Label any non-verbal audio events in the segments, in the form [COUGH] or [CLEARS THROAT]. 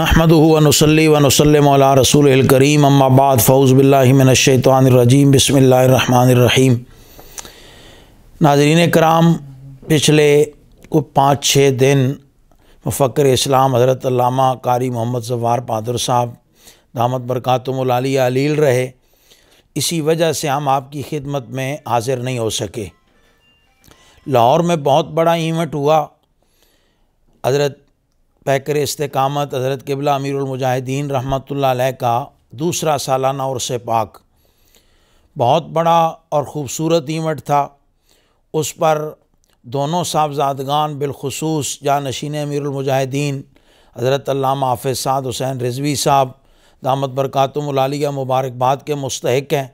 नहमद वनसली वनसलम रसूल करीम अम्माबाद फ़ौज़बिल्लाशैतरजीम बसमीम नाजरीन कराम पिछले कुछ पाँच छः दिन मुफ़र इस्लाम हज़रत कारी मोहम्मद जवार बहादुर साहब दामद बरक़ातमलाली अलील रहे इसी वजह से हम आपकी खिदमत में हाज़िर नहीं हो सके लाहौर में बहुत बड़ा इवेंट हुआ हज़रत पैकर इस्तकामत हज़रत किबला अमीरमुजाहिदीन रहमत का दूसरा सालाना और से पाक बहुत बड़ा और ख़ूबसूरत ईमट था उस पर दोनों साहबजादगान बिलखसूस नशीन अमीरमजाहिदीन हज़रत हाफ़ साद हुसैन रिजवी साहब दामद बरक़ातमलिया मुबारकबाद के मुस्तक हैं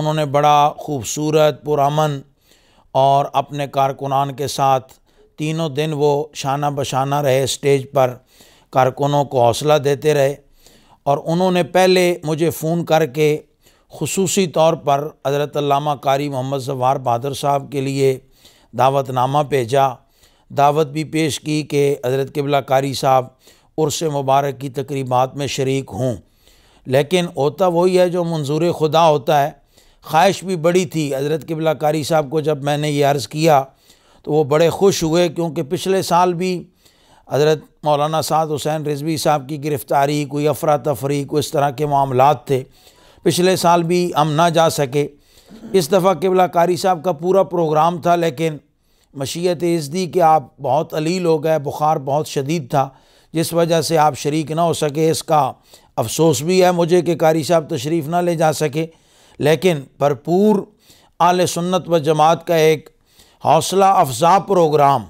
उन्होंने बड़ा ख़ूबसूरत पुरान और अपने कारकुनान के साथ तीनों दिन वो शाना बशाना रहे स्टेज पर कारकुनों को हौसला देते रहे और उन्होंने पहले मुझे फ़ोन करके खसूसी तौर पर हज़रत कारी मोहम्मद जवार बहादुर साहब के लिए दावतनामा भेजा दावत भी पेश की कि हज़रत किबला कारी साहब उर्स मुबारक की तकरीबा में शर्क हूँ लेकिन होता वही है जो मंजूर खुदा होता है ख्वाहिश भी बड़ी थी हज़रत किबला कारी साहब को जब मैंने ये अर्ज़ किया तो वो बड़े खुश हुए क्योंकि पिछले साल भी हज़रत मौलाना साद हुसैन रिजवी साहब की गिरफ़्तारी कोई अफरा तफरी कोई इस तरह के मामला थे पिछले साल भी हम ना जा सके इस दफ़ा केवला कारी साहब का पूरा प्रोग्राम था लेकिन मशीत दी कि आप बहुत अलील हो गए बुखार बहुत शदीद था जिस वजह से आप शरीक ना हो सके इसका अफसोस भी है मुझे कि कारी साहब तशरीफ़ ना ले जा सके लेकिन भरपूर आल सुन्नत व जमात का एक हौसला अफजा प्रोग्राम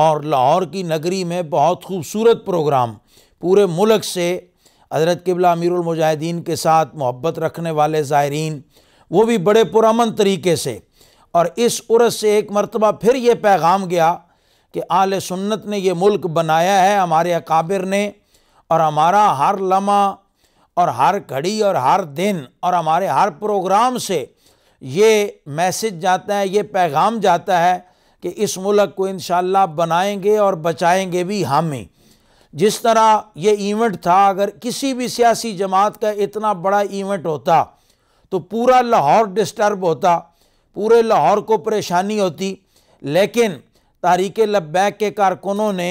और लाहौर की नगरी में बहुत खूबसूरत प्रोग्राम पूरे मुल्क से हज़रत किबला अमीरमुजाहिदीन के साथ मोहब्बत रखने वाले ज़ायरीन वो भी बड़े पुरमन तरीके से और इस उर्स से एक मरतबा फिर ये पैगाम गया कि आल सुन्नत ने ये मुल्क बनाया है हमारे अकाबिर ने और हमारा हर लमह और हर घड़ी और हर दिन और हमारे हर प्रोग्राम से ये मैसेज जाता है ये पैगाम जाता है कि इस मुल्क को इन बनाएंगे और बचाएंगे भी हम ही जिस तरह ये इवेंट था अगर किसी भी सियासी जमात का इतना बड़ा इवेंट होता तो पूरा लाहौर डिस्टर्ब होता पूरे लाहौर को परेशानी होती लेकिन तारीख़ लब्बैक के कारकुनों ने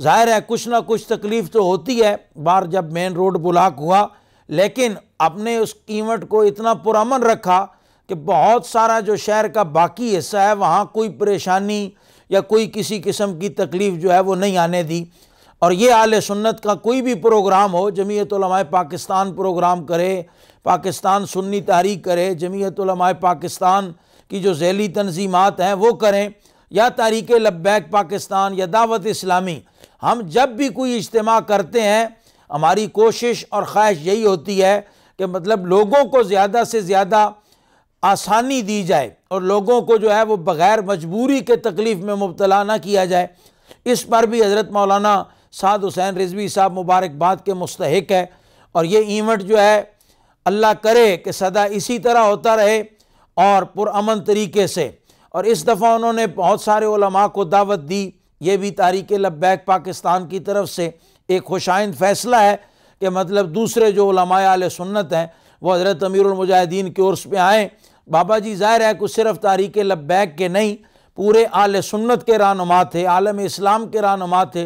ज़ाहिर है कुछ ना कुछ तकलीफ़ तो होती है बार जब मेन रोड ब्लाक हुआ लेकिन अपने उस इवेंट को इतना पुरमन रखा कि बहुत सारा जो शहर का बाकी हिस्सा है वहाँ कोई परेशानी या कोई किसी किस्म की तकलीफ़ जो है वो नहीं आने दी और ये आल सुन्नत का कोई भी प्रोग्राम हो जमीयतलमाय पाकिस्तान प्रोग्राम करे पाकिस्तान सुन्नी तहरीक करे जमीयतलमाय पाकिस्तान की जो झैली तनजीमत हैं वो करें या तारीख लब्बैक पाकिस्तान या दावत इस्लामी हम जब भी कोई इज्तम करते हैं हमारी कोशिश और ख्वाहिश यही होती है कि मतलब लोगों को ज़्यादा से ज़्यादा आसानी दी जाए और लोगों को जो है वो बग़ैर मजबूरी के तकलीफ़ में मुबतला ना किया जाए इस पर भी हज़रत मौलाना साद हुसैन रिजवी साहब मुबारकबाद के मुस्तक है और ये इवेंट जो है अल्लाह करे कि सदा इसी तरह होता रहे और पुरान तरीके से और इस दफ़ा उन्होंने बहुत सारे उलमा को दावत दी ये भी तारीख लब्बैक पाकिस्तान की तरफ से एक खुशाइन फैसला है कि मतलब दूसरे जो उलमा आल सुन्नत हैं वो हज़रत अमीरमजाहिदीन के उर्स में आएँ बाबा जी ज़ाहिर है कुछ सिर्फ तारीख लब्बैक के नहीं पूरे आल सुन्नत के रहनुमा थे आलम इस्लाम के रहनुमा थे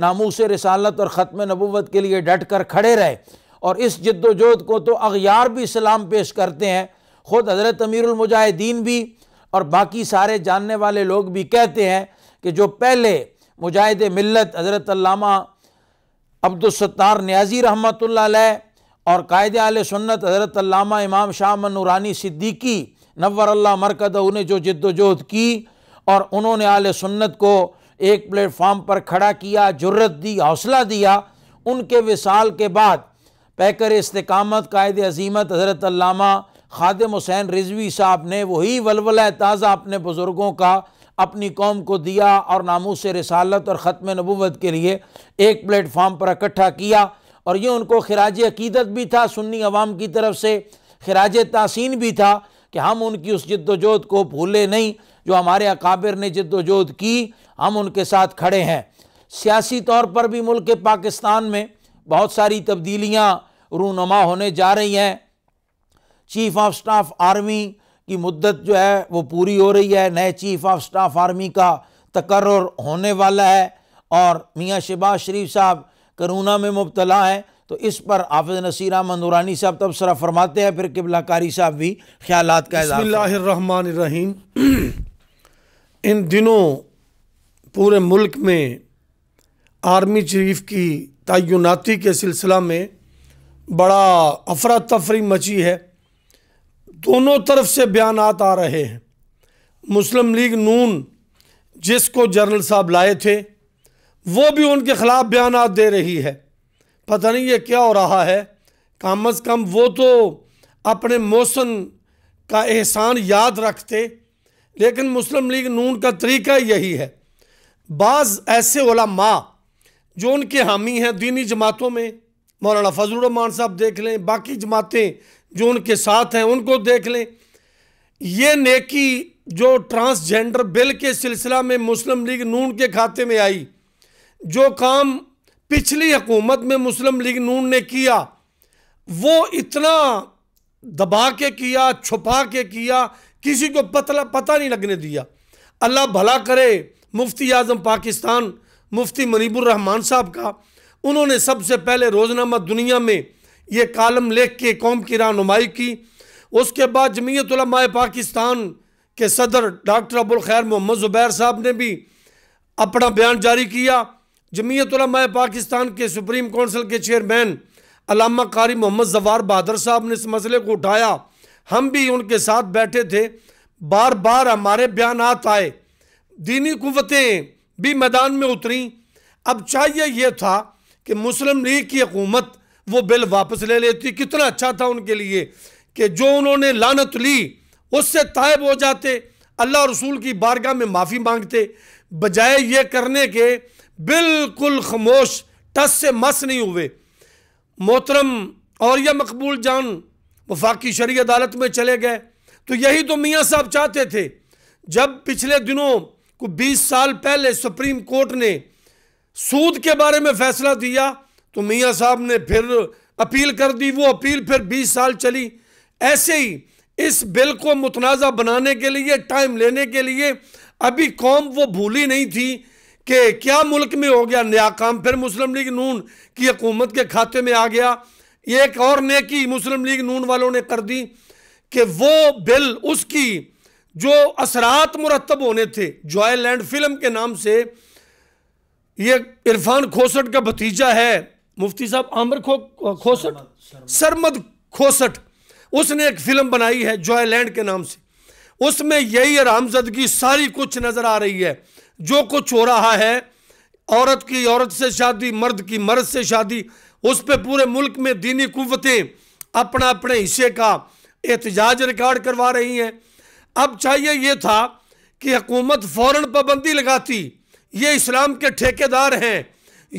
नामूस रसालत और ख़त्म नबूत के लिए डट कर खड़े रहे और इस जद्दोजहद को तो अगयार भी सलाम पेश करते हैं ख़ुद हज़रत अमीरमुजाहिदीन भी और बाकी सारे जानने वाले लोग भी कहते हैं कि जो पहले मुजाहिद मिलत हज़रत अब्दुलसत्तार न्याजी रहमत ला और कायद आल सुन्नत हज़रत इमाम शाह मनूरानी सिद्दीकी नवर मरकद उन्हें जो जद्दोजहद की और उन्होंने आल सुन्नत को एक प्लेटफार्म पर खड़ा किया जरूरत दी हौसला दिया उनके विसाल के बाद पैकर इस्तकामत कायद अजीमत हज़रत खादम हुसैन रिजवी साहब ने वही वलवला ताज़ा अपने बुज़ुर्गों का अपनी कौम को दिया और नामोश रसालत और ख़त्म नबूत के लिए एक प्लेटफार्म पर इकट्ठा किया और ये उनको खराज अकीदत भी था सुन्नी अवाम की तरफ से खराज तहसीन भी था कि हम उनकी उस जद्दोजहद को भूले नहीं जो हमारे अकाबिर ने जद्दोजहद की हम उनके साथ खड़े हैं सियासी तौर पर भी मुल्क पाकिस्तान में बहुत सारी तब्दीलियाँ रूनमा होने जा रही हैं चीफ ऑफ स्टाफ आर्मी की मुद्दत जो है वो पूरी हो रही है नए चीफ ऑफ स्टाफ आर्मी का तकर्र होने वाला है और मियाँ शहबाज शरीफ साहब करोना में मुबतला है तो इस पर हाफिज नसीर मंदूरानी साहब साहब तबसरा फरमाते हैं फिर किबला कारी साहब भी ख्याल का रहीम इन दिनों पूरे मुल्क में आर्मी चीफ की तयनती के सिलसिला में बड़ा अफरा तफरी मची है दोनों तरफ से बयान आ रहे हैं मुस्लिम लीग नून जिसको जनरल साहब लाए थे वो भी उनके ख़िलाफ़ बयान दे रही है पता नहीं ये क्या हो रहा है कम अज़ कम वो तो अपने मौसम का एहसान याद रखते लेकिन मुस्लिम लीग नून का तरीका यही है बाज़ ऐसे माँ जो उनके हामी हैं दीनी जमातों में मौलाना फजलान साहब देख लें बाकी जमातें जो उनके साथ हैं उनको देख लें ये नेकी जो ट्रांसजेंडर बिल के सिलसिला में मुस्लिम लीग नून के खाते में आई जो काम पिछली हकूमत में मुस्लिम लीग नून ने किया वो इतना दबा के किया छुपा के किया किसी को पतला पता नहीं लगने दिया अल्लाह भला करे मुफ्ती आज़म पाकिस्तान मुफ्ती मनीबुर रहमान साहब का उन्होंने सबसे पहले रोज़नामा दुनिया में ये कालम लेख के कौम की रहनुमाई की उसके बाद जमीयत पाकिस्तान के सदर डॉक्टर अबुल खैर मोहम्मद ज़ुबैर साहब ने भी अपना बयान जारी किया जमीयतलम पाकिस्तान के सुप्रीम कौंसिल के चेयरमैन अलामा कारी मोहम्मद जवार बहादुर साहब ने इस मसले को उठाया हम भी उनके साथ बैठे थे बार बार हमारे बयान आए दीनी कुतें भी मैदान में उतरी अब चाहिए यह था कि मुस्लिम लीग की हकूमत वो बिल वापस ले लेती कितना अच्छा था उनके लिए कि जो उन्होंने लानत ली उससे तायब हो जाते अल्लाह रसूल की बारगाह में माफ़ी मांगते बजाय ये करने के बिल्कुल खामोश टस से मस नहीं हुए मोहतरम और यह मकबूल जान वफाकी शरी अदालत में चले गए तो यही तो मियाँ साहब चाहते थे जब पिछले दिनों को 20 साल पहले सुप्रीम कोर्ट ने सूद के बारे में फैसला दिया तो मियाँ साहब ने फिर अपील कर दी वो अपील फिर 20 साल चली ऐसे ही इस बिल को मुतनाज़ा बनाने के लिए टाइम लेने के लिए अभी कौम वो भूली नहीं थी कि क्या मुल्क में हो गया नया काम फिर मुस्लिम लीग नून की हकूमत के खाते में आ गया एक और नेकी मुस्लिम लीग नून वालों ने कर दी कि वो बिल उसकी जो असरात मुरतब होने थे जॉय लैंड फिल्म के नाम से ये इरफान खोसट का भतीजा है मुफ्ती साहब आमर खो खोसट सरमद खोसट उसने एक फिल्म बनाई है जॉय लैंड के नाम से उसमें यही आरामजदगी सारी कुछ नज़र आ रही है जो कुछ हो रहा है औरत की औरत से शादी मर्द की मर्द से शादी उस पर पूरे मुल्क में दीनी कुतें अपना अपने हिस्से का एहतजाज रिकॉर्ड करवा रही हैं अब चाहिए ये था कि हकूमत फ़ौर पाबंदी लगाती ये इस्लाम के ठेकेदार हैं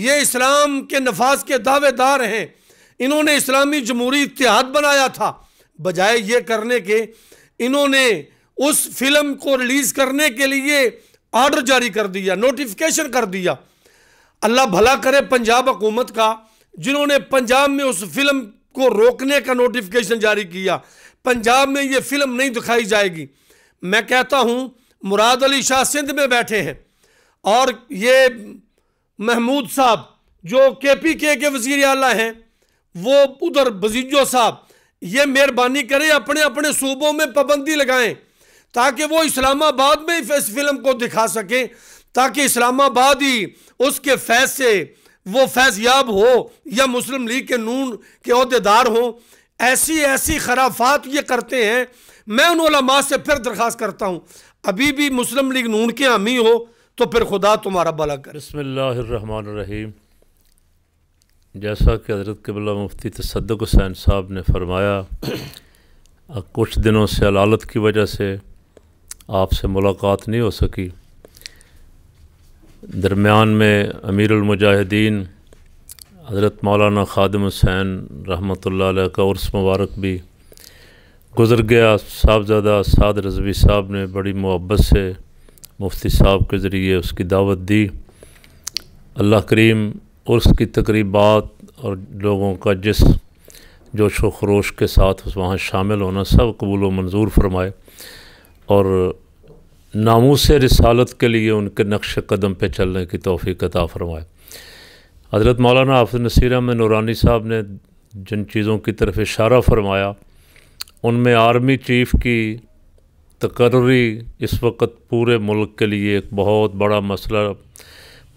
ये इस्लाम के नफाज के दावेदार हैं इन्होंने इस्लामी जमहूरी इतिहाद बनाया था बजाय ये करने के इन्होंने उस फिल्म को रिलीज़ करने के लिए ऑर्डर जारी कर दिया नोटिफिकेशन कर दिया अल्लाह भला करे पंजाब हुकूमत का जिन्होंने पंजाब में उस फिल्म को रोकने का नोटिफिकेशन जारी किया पंजाब में ये फिल्म नहीं दिखाई जाएगी मैं कहता हूँ मुराद अली शाह सिंध में बैठे हैं और ये महमूद साहब जो के पी के के वज़ी अला हैं वो उधर बजीजो साहब ये मेहरबानी करें अपने अपने सूबों में पाबंदी लगाएं ताकि वो इस्लामाबाद में इस फिल्म को दिखा सकें ताकि इस्लामाबाद ही उसके फैज से वो फैज याब हो या मुस्लिम लीग के नून के अहदेदार हों ऐसी ऐसी खराफात ये करते हैं मैं उन उलमा से फिर दरख्वास्त करता हूँ अभी भी मुस्लिम लीग नून के हामी हो तो फिर खुदा तुम्हारा भला कर बसमीम जैसा कि हजरत कबला मुफ्ती तसद हुसैन साहब ने फरमाया [CLEARS THROAT] कुछ दिनों से अलालत की वजह से आपसे मुलाकात नहीं हो सकी दरमियान में मुजाहिदीन हज़रत मौलाना खादम हुसैन रहमत का उर्स मुबारक भी गुज़र गया साहबजादा साद रजवी साहब ने बड़ी मोहब्बत से मुफ्ती साहब के ज़रिए उसकी दावत दी अल्लाह करीम उर्स की तकरीबात और लोगों का जिस जोश व खरोश के साथ उस वहाँ शामिल होना सब कबूल व मंजूर फरमाए और नामोस रसालत के लिए उनके नक्श कदम पर चलने की तोफ़ी कता फरमाए हज़रत मौलाना आफ नसीर में नूरानी साहब ने जिन चीज़ों की तरफ इशारा फरमाया उनमें आर्मी चीफ़ की तकर्री इस वक्त पूरे मुल्क के लिए एक बहुत बड़ा मसला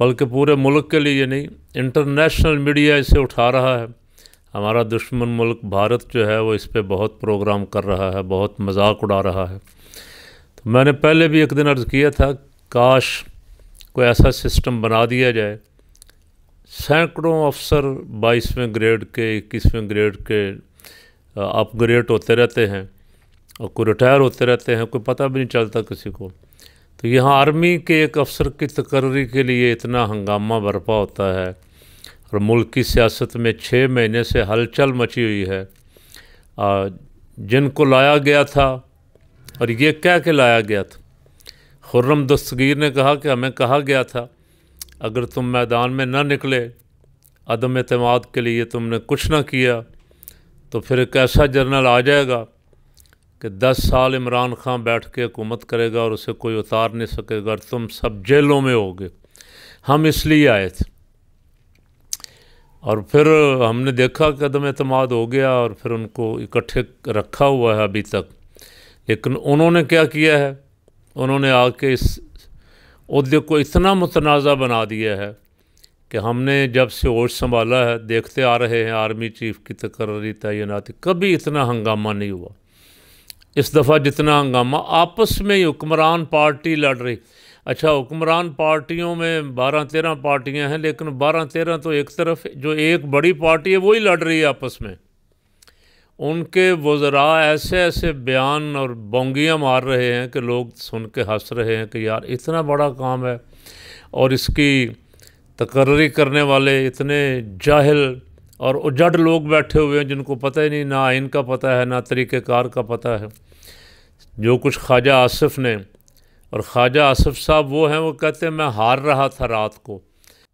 बल्कि पूरे मुल्क के लिए नहीं इंटरनेशनल मीडिया इसे उठा रहा है हमारा दुश्मन मुल्क भारत जो है वो इस पर बहुत प्रोग्राम कर रहा है बहुत मजाक उड़ा रहा है मैंने पहले भी एक दिन अर्ज़ किया था काश कोई ऐसा सिस्टम बना दिया जाए सैकड़ों अफसर बाईसवें ग्रेड के इक्कीसवें ग्रेड के अपग्रेड होते रहते हैं और कोई रिटायर होते रहते हैं कोई पता भी नहीं चलता किसी को तो यहाँ आर्मी के एक अफसर की तकर्री के लिए इतना हंगामा बर्पा होता है और मुल्क की सियासत में छः महीने से हलचल मची हुई है जिनको लाया गया था और ये कह के लाया गया था खुर्रम दस्तगीर ने कहा कि हमें कहा गया था अगर तुम मैदान में ना निकले अदम अतमाद के लिए तुमने कुछ ना किया तो फिर एक ऐसा जर्नल आ जाएगा कि दस साल इमरान खान बैठ के हुकूमत करेगा और उसे कोई उतार नहीं सकेगा और तुम सब जेलों में होगे हम इसलिए आए थे और फिर हमने देखा अदम अतमाद हो गया और फिर उनको इकट्ठे रखा हुआ है अभी तक लेकिन उन्होंने क्या किया है उन्होंने आके इस उद्योग को इतना मुतनाज़ा बना दिया है कि हमने जब से होश संभाला है देखते आ रहे हैं आर्मी चीफ़ की तकर्री तैनाती कभी इतना हंगामा नहीं हुआ इस दफ़ा जितना हंगामा आपस में ही हुक्मरान पार्टी लड़ रही अच्छा हुक्मरान पार्टियों में बारह तेरह पार्टियां हैं लेकिन बारह तेरह तो एक तरफ जो एक बड़ी पार्टी है वही लड़ रही है आपस में उनके वज़रा ऐसे ऐसे बयान और बोंगियाँ मार रहे हैं कि लोग सुन के हंस रहे हैं कि यार इतना बड़ा काम है और इसकी तकर्री करने वाले इतने जाहिल और उजड लोग बैठे हुए हैं जिनको पता ही नहीं ना आइन का पता है ना तरीक़ेकार का पता है जो कुछ ख्वाजा आसफ़ ने और ख्वाजा आसफ़ साहब वो हैं वो कहते हैं मैं हार रहा था रात को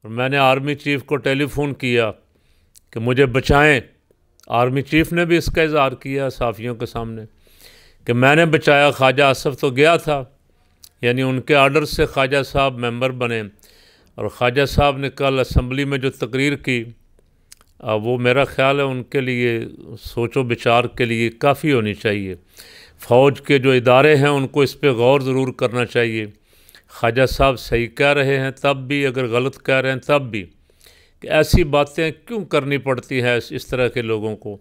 और मैंने आर्मी चीफ़ को टेलीफ़ोन किया कि मुझे बचाएं आर्मी चीफ ने भी इसका इजहार किया साफ़ियों के सामने कि मैंने बचाया ख्वाजा आसफ़ तो गया था यानी उनके आर्डर से ख्वाजा साहब मेंबर बने और ख्वाजा साहब ने कल असम्बली में जो तकरीर की वो मेरा ख्याल है उनके लिए सोचो विचार के लिए काफ़ी होनी चाहिए फ़ौज के जो इदारे हैं उनको इस पर गौर ज़रूर करना चाहिए ख्वाजा साहब सही कह रहे हैं तब भी अगर गलत कह रहे हैं तब भी कि ऐसी बातें क्यों करनी पड़ती है इस तरह के लोगों को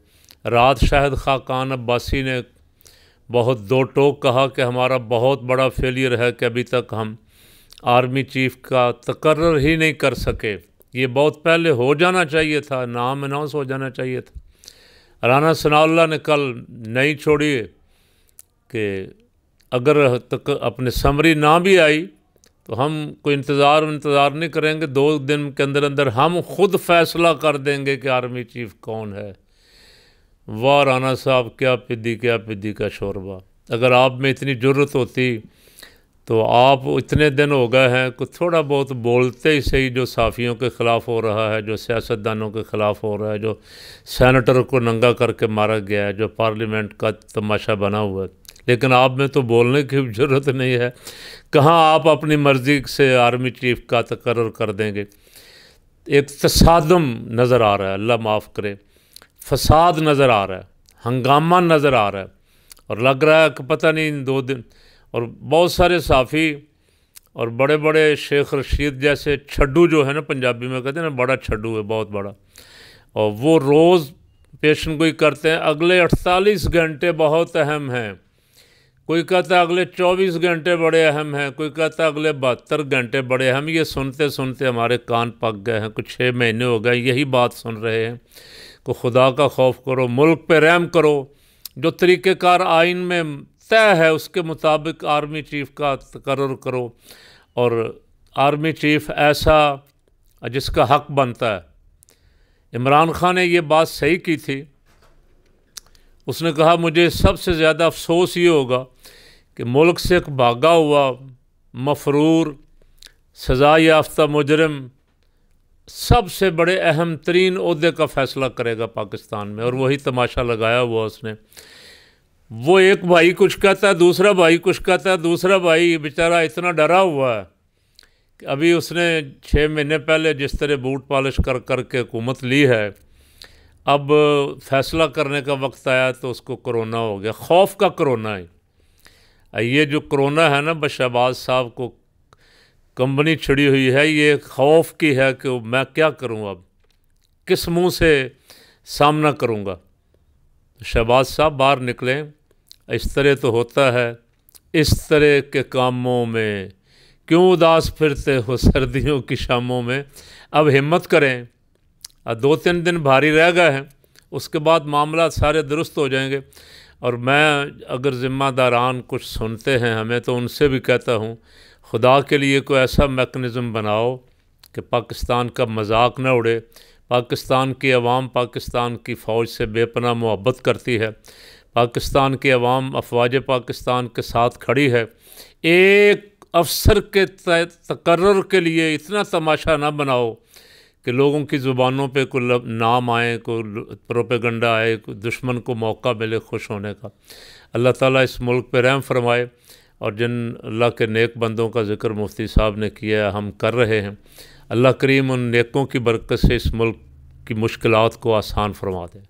रात शाहद खाकान अब्बासी ने बहुत दो टोक कहा कि हमारा बहुत बड़ा फेलियर है कि अभी तक हम आर्मी चीफ़ का तकर्र ही नहीं कर सके ये बहुत पहले हो जाना चाहिए था नाम अनाउंस हो जाना चाहिए था राना सनाउल्ला ने कल नहीं छोड़ी कि अगर तक अपने समरी ना भी आई तो हम कोई इंतज़ार इंतज़ार नहीं करेंगे दो दिन के अंदर अंदर हम खुद फैसला कर देंगे कि आर्मी चीफ कौन है वाह राना साहब क्या पिद्दी क्या पिद्दी का शोरबा अगर आप में इतनी ज़रूरत होती तो आप इतने दिन हो गए हैं कुछ थोड़ा बहुत बोलते ही सही जो साफ़ियों के ख़िलाफ़ हो रहा है जो सियासतदानों के ख़िलाफ़ हो रहा है जो सैनटर को नंगा करके मारा गया है जो पार्लियामेंट का तमाशा बना हुआ है लेकिन आप में तो बोलने की ज़रूरत नहीं है कहाँ आप अपनी मर्ज़ी से आर्मी चीफ का तकर कर देंगे एक तसादम नज़र आ रहा है अल्लाह माफ़ करे फसाद नज़र आ रहा है हंगामा नज़र आ रहा है और लग रहा है कि पता नहीं दो दिन और बहुत सारे साफ़ी और बड़े बड़े शेख रशीद जैसे छड्डू जो है ना पंजाबी में कहते हैं ना बड़ा छड्डू है बहुत बड़ा और वो रोज़ पेशन गोई करते हैं अगले 48 घंटे बहुत अहम हैं कोई कहता अगले 24 घंटे बड़े अहम हैं कोई कहता अगले बहत्तर घंटे बड़े अहम ये सुनते सुनते हमारे कान पक गए हैं कुछ छः महीने हो गए यही बात सुन रहे हैं को खुदा का खौफ करो मुल्क पे रहम करो जो तरीक़ेकार आइन में तय है उसके मुताबिक आर्मी चीफ़ का तकर करो और आर्मी चीफ़ ऐसा जिसका हक बनता है इमरान ख़ान ने ये बात सही की थी उसने कहा मुझे सबसे ज़्यादा अफसोस ये होगा कि मुल्क से एक भागा हुआ मफरूर सजा याफ्ता मुजरम सबसे बड़े अहम तरीन अहदे का फ़ैसला करेगा पाकिस्तान में और वही तमाशा लगाया हुआ उसने वो एक भाई कुछ कहता है दूसरा भाई कुछ कहता है दूसरा भाई बेचारा इतना डरा हुआ है कि अभी उसने छः महीने पहले जिस तरह बूट पॉलिश कर कर के हुकूमत ली है अब फ़ैसला करने का वक्त आया तो उसको कोरोना हो गया खौफ का कोरोना है ये जो कोरोना है ना शहबाज साहब को कंपनी छिड़ी हुई है ये खौफ की है कि मैं क्या करूं अब किस मुंह से सामना करूंगा शहबाज साहब बाहर निकलें इस तरह तो होता है इस तरह के कामों में क्यों उदास फिरते हो सर्दियों की शामों में अब हिम्मत करें दो तीन दिन भारी रह गए हैं उसके बाद मामला सारे दुरुस्त हो जाएंगे और मैं अगर ज़िम्मेदारान कुछ सुनते हैं हमें तो उनसे भी कहता हूँ खुदा के लिए कोई ऐसा मेकनिज़म बनाओ कि पाकिस्तान का मजाक न उड़े पाकिस्तान की आवाम पाकिस्तान की फ़ौज से बेपना मोहब्बत करती है पाकिस्तान की आवाम अफवाज पाकिस्तान के साथ खड़ी है एक अफसर के तकर्र के लिए इतना तमाशा ना बनाओ कि लोगों की ज़ुबानों पे कोई नाम आए को प्रोपेगंडा आए को दुश्मन को मौका मिले खुश होने का अल्लाह ताला इस मुल्क पे रहम फरमाए और जिन अल्लाह के नेक बंदों का ज़िक्र मुफ्ती साहब ने किया हम कर रहे हैं अल्लाह करीम उन नेकों की बरकत से इस मुल्क की मुश्किल को आसान फरमा दें